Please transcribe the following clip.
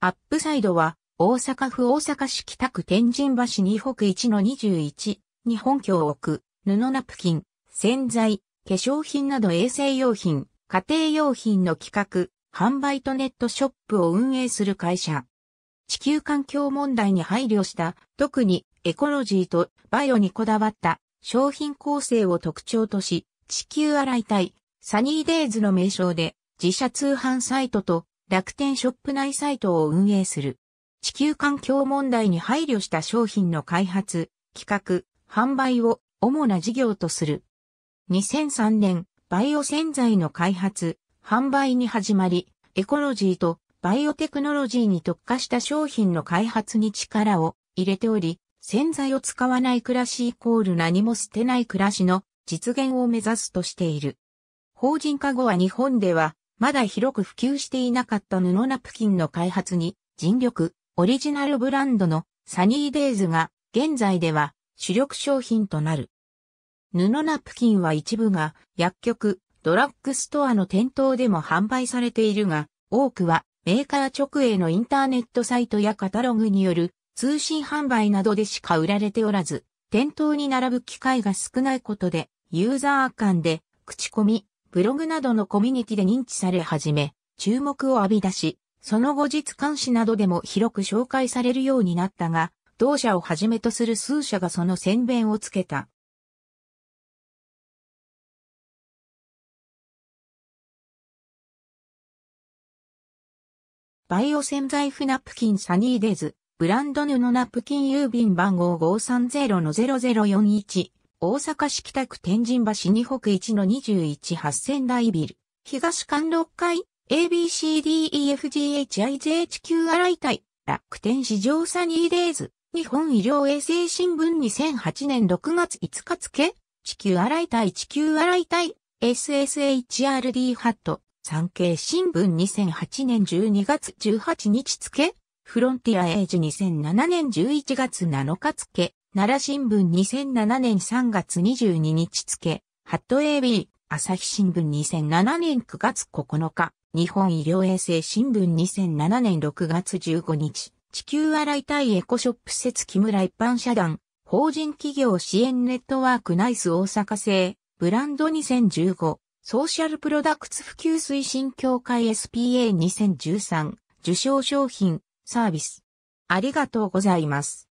アップサイドは、大阪府大阪市北区天神橋2北1の21日本拠を置く、布ナプキン、洗剤、化粧品など衛生用品、家庭用品の企画、販売とネットショップを運営する会社。地球環境問題に配慮した、特にエコロジーとバイオにこだわった商品構成を特徴とし、地球洗いたい、サニーデイズの名称で自社通販サイトと楽天ショップ内サイトを運営する。地球環境問題に配慮した商品の開発、企画、販売を主な事業とする。2003年、バイオ洗剤の開発、販売に始まり、エコロジーとバイオテクノロジーに特化した商品の開発に力を入れており、洗剤を使わない暮らしイコール何も捨てない暮らしの実現を目指すとしている。法人化後は日本ではまだ広く普及していなかった布ナプキンの開発に尽力、オリジナルブランドのサニーデイズが現在では主力商品となる。布ナプキンは一部が薬局、ドラッグストアの店頭でも販売されているが、多くはメーカー直営のインターネットサイトやカタログによる通信販売などでしか売られておらず、店頭に並ぶ機会が少ないことで、ユーザー間で口コミ、ブログなどのコミュニティで認知され始め、注目を浴び出し、その後日刊誌などでも広く紹介されるようになったが、同社をはじめとする数社がその宣伝をつけた。バイオ洗剤フナプキンサニーデズ、ブランド布ナプキン郵便番号530-0041、大阪市北区天神橋二北1の21八千台ビル、東館6階、ABCDEFGHIJHQR 遺体、楽天市場サニーデイズ、日本医療衛生新聞2008年6月5日付、地球洗いたい地球洗いたい、SSHRD ハット、産経新聞2008年12月18日付、フロンティアエイジ2007年11月7日付、奈良新聞2007年3月22日付、ハット AB、朝日新聞2007年9月9日、日本医療衛生新聞2007年6月15日、地球洗いたいエコショップ施設木村一般社団、法人企業支援ネットワークナイス大阪製、ブランド2015、ソーシャルプロダクツ普及推進協会 SPA2013、受賞商品、サービス。ありがとうございます。